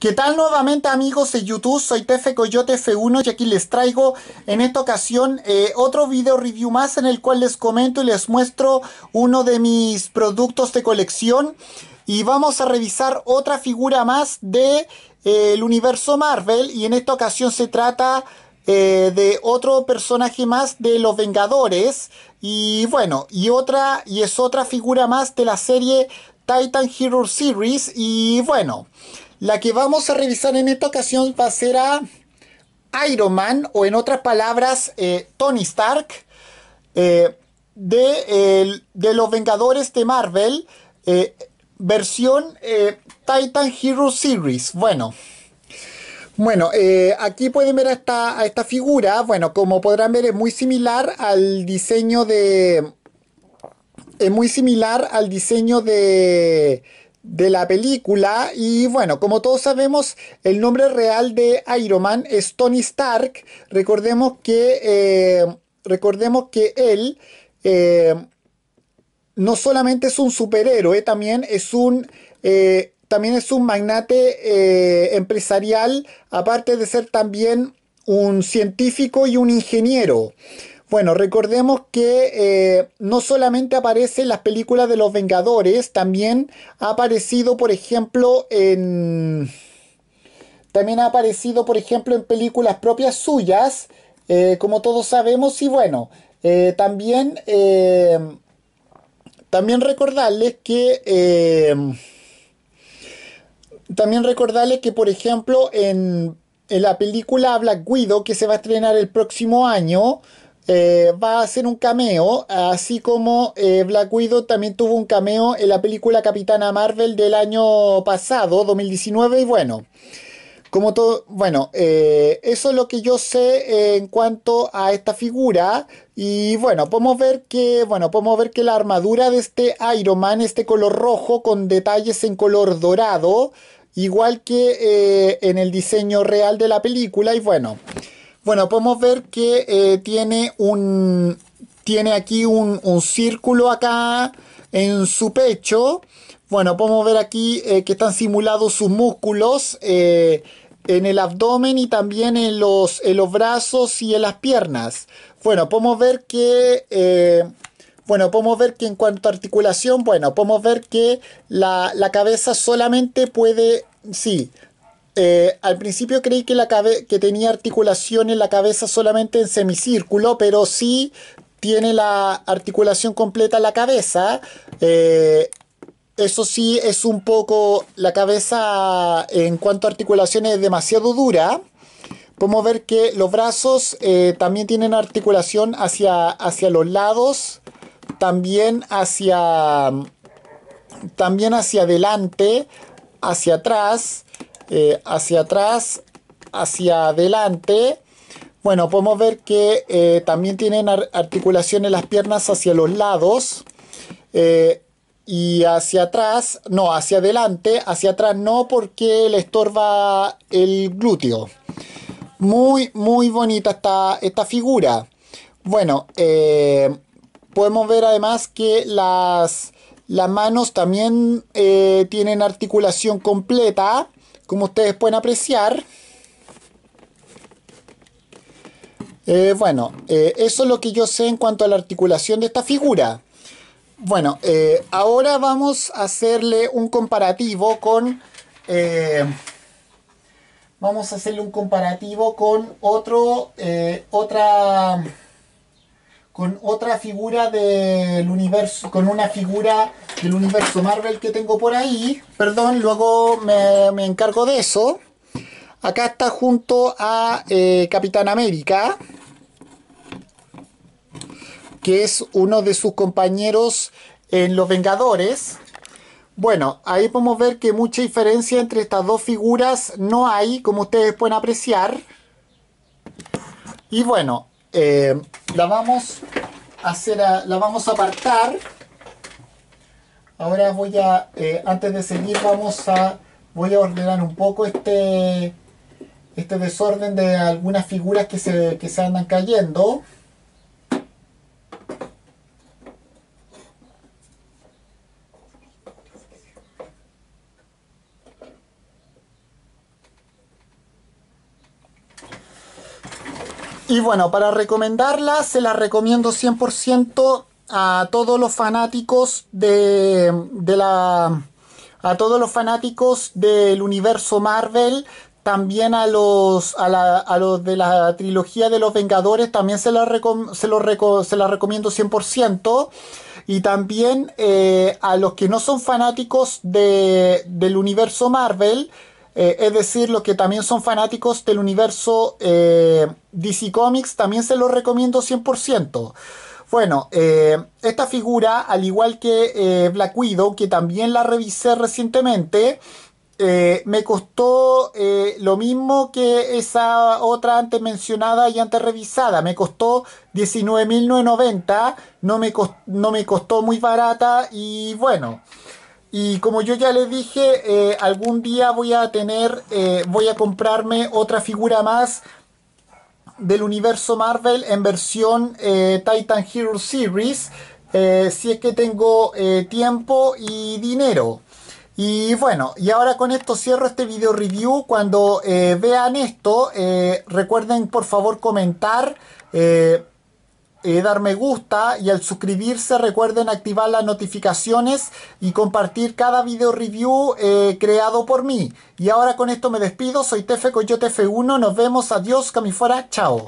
¿Qué tal nuevamente amigos de YouTube? Soy Tefe Coyote F1 y aquí les traigo en esta ocasión eh, otro video review más en el cual les comento y les muestro uno de mis productos de colección y vamos a revisar otra figura más del de, eh, el universo Marvel y en esta ocasión se trata eh, de otro personaje más de los Vengadores y bueno, y otra y es otra figura más de la serie Titan Hero Series y bueno... La que vamos a revisar en esta ocasión va a ser a Iron Man, o en otras palabras, eh, Tony Stark, eh, de, los Vengadores de Marvel, eh, versión Titan Hero Series. Bueno. Bueno, aquí pueden ver esta, a esta, figura. Bueno, como podrán ver, es muy similar al diseño de. Es muy similar al diseño de de la película y bueno, como todos sabemos, el nombre real de Iron Man es Tony Stark. Recordemos que, eh, recordemos que él eh, no solamente es un superhéroe, también es un, eh, también es un magnate empresarial, aparte de ser también un científico y un ingeniero. Bueno, recordemos que eh, no solamente aparece en las películas de los Vengadores, también ha aparecido, por ejemplo, en. También ha aparecido, por ejemplo, en películas propias suyas, eh, como todos sabemos, y bueno, eh, también. también recordarles que. también recordarles que, por ejemplo, en, en la película Black Widow, que se va a estrenar el próximo año, eh, va a ser un cameo, así como eh, Black Widow también tuvo un cameo en la película Capitana Marvel del año pasado, 2019, y bueno. Como todo, bueno, eh, eso es lo que yo sé en cuanto a esta figura. Y bueno, podemos ver que, bueno, podemos ver que la armadura de este Iron Man ...este color rojo con detalles en color dorado, igual que en el diseño real de la película. Y bueno, bueno, podemos ver que eh, tiene un tiene aquí un, círculo acá en su pecho. Bueno, podemos ver aquí eh, que están simulados sus músculos eh, en el abdomen y también en los, los brazos y en las piernas. Bueno, podemos ver que... Bueno, podemos ver que en cuanto a articulación, bueno, podemos ver que la, la cabeza solamente puede, sí, eh, al principio creí que, tenía articulación en la cabeza solamente en semicírculo, pero sí tiene la articulación completa en la cabeza. Eh, eso sí es un poco, la cabeza en cuanto a articulación es demasiado dura. Podemos ver que los brazos eh, también tienen articulación hacia, hacia los lados, también hacia, también hacia adelante, hacia atrás. Eh, hacia atrás, hacia adelante. Bueno, podemos ver que eh, también tienen articulación en las piernas hacia los lados eh, y hacia atrás, no, hacia adelante, hacia atrás no porque le estorba el glúteo. Muy, muy bonita esta, esta figura. Bueno, podemos ver además que las, las manos también tienen articulación completa como ustedes pueden apreciar, eh, bueno, eh, eso es lo que yo sé en cuanto a la articulación de esta figura. Bueno, eh, ahora vamos a hacerle un comparativo con... vamos a hacerle un comparativo con otro, otra con otra figura del universo, con una figura del universo Marvel que tengo por ahí. Perdón, luego me, encargo de eso. Acá está junto a eh, Capitán América, que es uno de sus compañeros en Los Vengadores. Bueno, ahí podemos ver que mucha diferencia entre estas dos figuras no hay, como ustedes pueden apreciar. Y bueno, eh, la vamos a hacer la vamos a apartar ahora voy a eh, antes de seguir vamos a voy a ordenar un poco este este desorden de algunas figuras que se, que se andan cayendo Y bueno, para recomendarla, se la recomiendo 100% a todos los fanáticos de, de la... A todos los fanáticos del universo Marvel, también a los, a, la, los de la trilogía de los Vengadores también se la, se la recomiendo 100%. Y también eh, a los que no son fanáticos de, del universo Marvel, eh, es decir, los que también son fanáticos del universo eh, DC Comics, también se los recomiendo 100%. Bueno, eh, esta figura, al igual que Black Widow, que también la revisé recientemente, me costó lo mismo que esa otra antes mencionada y antes revisada. Me costó 19.990, no no me costó muy barata y bueno. Y como yo ya les dije, eh, algún día voy a tener, eh, voy a comprarme otra figura más del universo Marvel en versión eh, Titan Hero Series, si es que tengo tiempo y dinero. Y bueno, y ahora con esto cierro este video review. Cuando vean esto, recuerden por favor comentar darme eh, dar me gusta y al suscribirse recuerden activar las notificaciones y compartir cada video review eh, creado por mí. Y ahora con esto me despido, soy Tefe Coyote F1, nos vemos, adiós, fuera. chao.